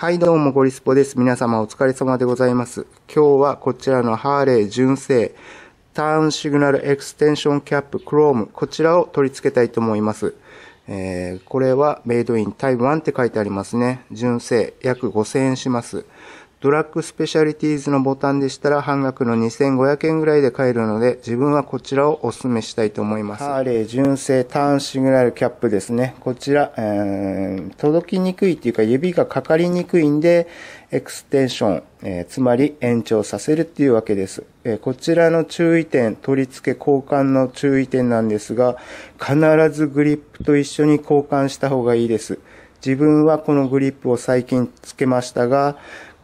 はい、どうも、ゴリスポです。皆様お疲れ様でございます。今日はこちらのハーレー純正ターンシグナルエクステンションキャップクローム、こちらを取り付けたいと思います。えー、これはメイドインタイムワンって書いてありますね。純正約5000円します。ドラッグスペシャリティーズのボタンでしたら半額の2500円ぐらいで買えるので、自分はこちらをお勧めしたいと思います。ハーレー純正ターンシグナルキャップですね。こちら、えー、届きにくいっていうか指がかかりにくいんで、エクステンション、えー、つまり延長させるっていうわけです、えー、こちらの注意点、取り付け交換の注意点なんですが、必ずグリップと一緒に交換した方がいいです。自分はこのグリップを最近つけましたが、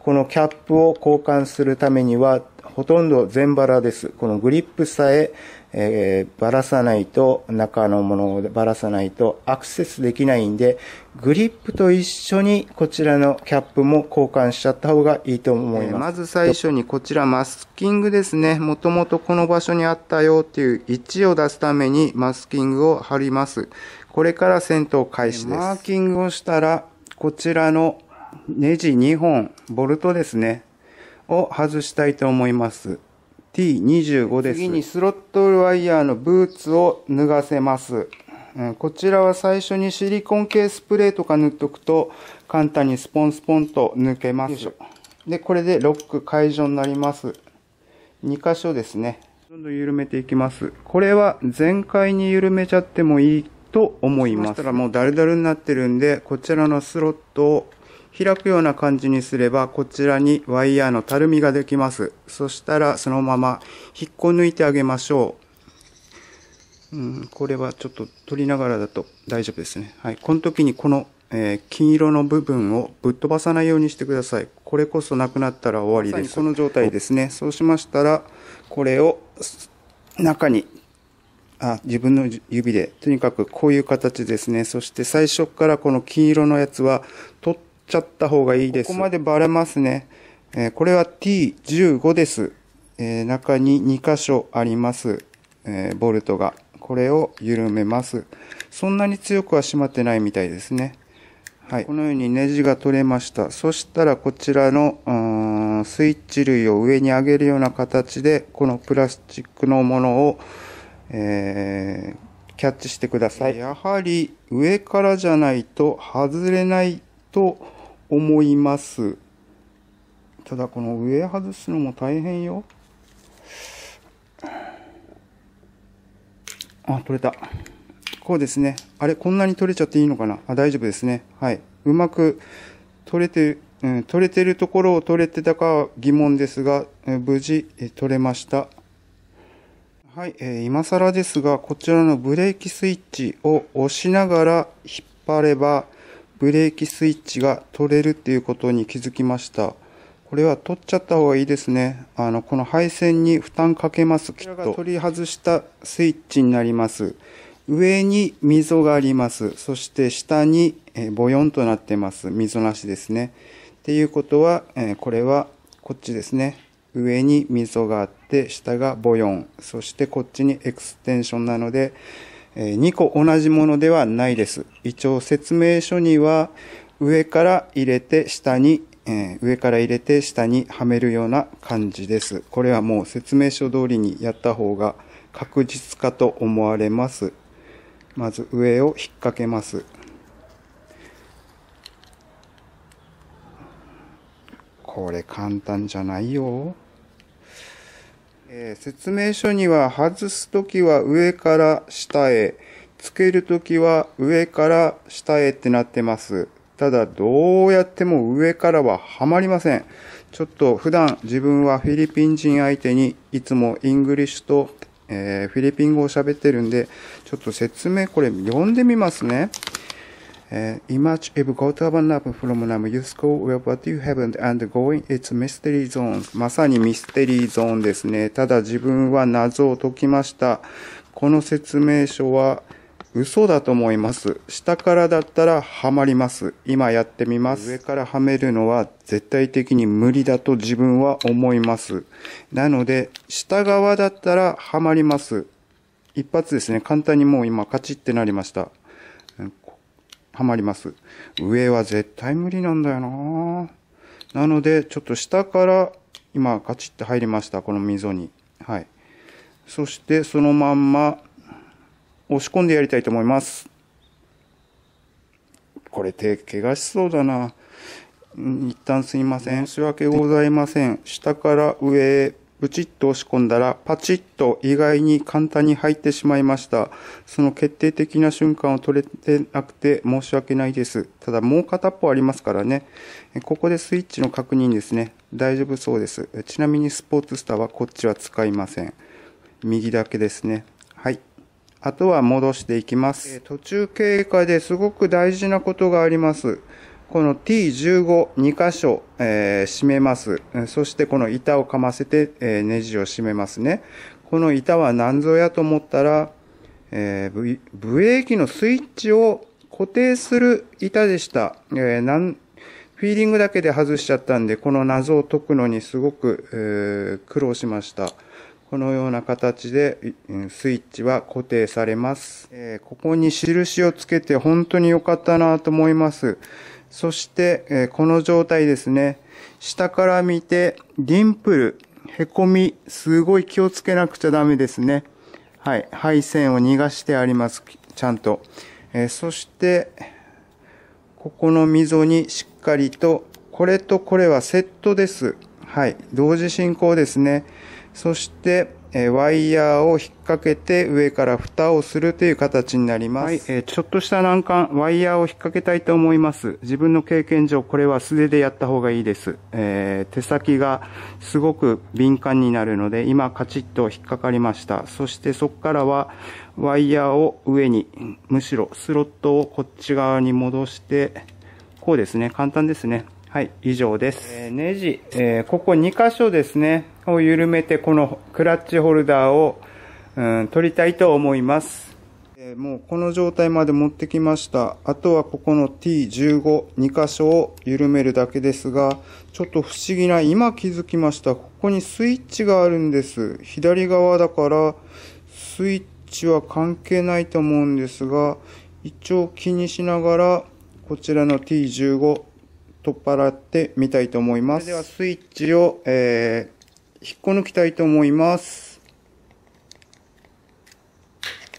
このキャップを交換するためには、ほとんど全バラです。このグリップさえ、えー、ばさないと、中のものをバラさないとアクセスできないんで、グリップと一緒にこちらのキャップも交換しちゃった方がいいと思います。まず最初にこちらマスキングですね。もともとこの場所にあったよっていう位置を出すためにマスキングを貼ります。これから戦闘開始です。マーキングをしたら、こちらのネジ2本、ボルトですね、を外したいと思います。T25 です。次にスロットワイヤーのブーツを脱がせます。こちらは最初にシリコン系スプレーとか塗っとくと簡単にスポンスポンと抜けます。で、これでロック解除になります。2箇所ですね。どんどん緩めていきます。これは全開に緩めちゃってもいいと思います。そしたらもうダルダルになってるんで、こちらのスロットを開くような感じにすればこちらにワイヤーのたるみができますそしたらそのまま引っこ抜いてあげましょう、うん、これはちょっと取りながらだと大丈夫ですねはいこの時にこの、えー、金色の部分をぶっ飛ばさないようにしてくださいこれこそなくなったら終わりですこの状態ですねそうしましたらこれを中にあ自分の指でとにかくこういう形ですねそして最初からこの黄色のやつは取っちゃった方がいいです。ここまでバレますね。えー、これは T15 です。えー、中に2箇所あります。えー、ボルトが。これを緩めます。そんなに強くは締まってないみたいですね。はい。このようにネジが取れました。そしたらこちらの、スイッチ類を上に上げるような形で、このプラスチックのものを、えー、キャッチしてください。やはり上からじゃないと外れないと、思います。ただこの上外すのも大変よ。あ、取れた。こうですね。あれ、こんなに取れちゃっていいのかなあ、大丈夫ですね。はい。うまく取れて、うん、取れてるところを取れてたかは疑問ですが、無事取れました。はい、えー、今更ですが、こちらのブレーキスイッチを押しながら引っ張れば、ブレーキスイッチが取れるっていうことに気づきました。これは取っちゃった方がいいですね。あの、この配線に負担かけます、きっと。が取り外したスイッチになります。上に溝があります。そして下に、えボヨンとなってます。溝なしですね。っていうことは、えー、これはこっちですね。上に溝があって、下がボヨン。そしてこっちにエクステンションなので、2個同じものではないです。一応説明書には上から入れて下に、えー、上から入れて下にはめるような感じです。これはもう説明書通りにやった方が確実かと思われます。まず上を引っ掛けます。これ簡単じゃないよ。えー、説明書には外すときは上から下へ、つけるときは上から下へってなってます。ただどうやっても上からははまりません。ちょっと普段自分はフィリピン人相手にいつもイングリッシュと、えー、フィリピン語を喋ってるんで、ちょっと説明これ読んでみますね。Uh, imagine if Gautama Lab from Nam Yusko were what you haven't undergoing its mystery zone. まさにミステリーゾーンですね。ただ自分は謎を解きました。この説明書は嘘だと思います。下からだったらハマります。今やってみます。上からはめるのは絶対的に無理だと自分は思います。なので、下側だったらハマります。一発ですね。簡単にもう今カチってなりました。はまります。上は絶対無理なんだよななので、ちょっと下から今カチッて入りました。この溝に。はい。そしてそのまんま押し込んでやりたいと思います。これ手怪我しそうだな。一旦すいません。申し訳ございません。下から上へブチッと押し込んだら、パチッと意外に簡単に入ってしまいました。その決定的な瞬間を取れてなくて申し訳ないです。ただもう片っぽありますからね。ここでスイッチの確認ですね。大丈夫そうです。ちなみにスポーツスターはこっちは使いません。右だけですね。はい。あとは戻していきます。途中経過ですごく大事なことがあります。この T15、2箇所、えー、締めます。そしてこの板をかませて、えー、ネジを締めますね。この板は何ぞやと思ったら、えー、ブレーキのスイッチを固定する板でした。えーフィーリングだけで外しちゃったんで、この謎を解くのにすごく、えー、苦労しました。このような形でスイッチは固定されます。えー、ここに印をつけて本当に良かったなと思います。そして、えこの状態ですね。下から見て、ディンプル、へこみ、すごい気をつけなくちゃダメですね。はい。配線を逃がしてあります。ちゃんと。えそして、ここの溝にしっかりと、これとこれはセットです。はい。同時進行ですね。そして、えワイヤーを引っ掛けて上から蓋をするという形になります。はい、えー、ちょっとした難関、ワイヤーを引っ掛けたいと思います。自分の経験上、これは素手でやった方がいいです。えー、手先がすごく敏感になるので、今カチッと引っかかりました。そしてそこからはワイヤーを上に、むしろスロットをこっち側に戻して、こうですね、簡単ですね。はい、以上です。えー、ネジ、えー、ここ2箇所ですね、を緩めて、このクラッチホルダーを、うん、取りたいと思います。えー、もうこの状態まで持ってきました。あとはここの T15、2箇所を緩めるだけですが、ちょっと不思議な、今気づきました。ここにスイッチがあるんです。左側だから、スイッチは関係ないと思うんですが、一応気にしながら、こちらの T15、取っ払ってみたいと思います。ではスイッチを、えー、引っこ抜きたいと思います。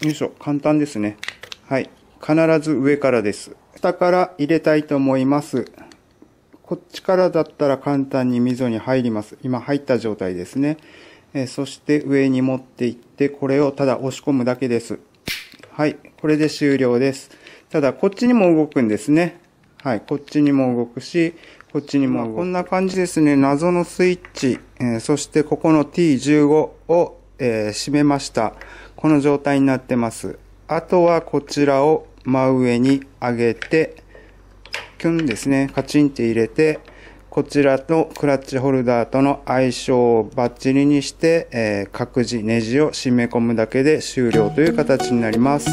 よいしょ、簡単ですね。はい。必ず上からです。下から入れたいと思います。こっちからだったら簡単に溝に入ります。今入った状態ですね。えー、そして上に持っていって、これをただ押し込むだけです。はい。これで終了です。ただ、こっちにも動くんですね。はい、こっちにも動くし、こっちにも動く。こんな感じですね。謎のスイッチ、えー、そしてここの T15 を、えー、閉めました。この状態になってます。あとはこちらを真上に上げて、キュンですね、カチンって入れて、こちらとクラッチホルダーとの相性をバッチリにして、えー、各自ネジを締め込むだけで終了という形になります。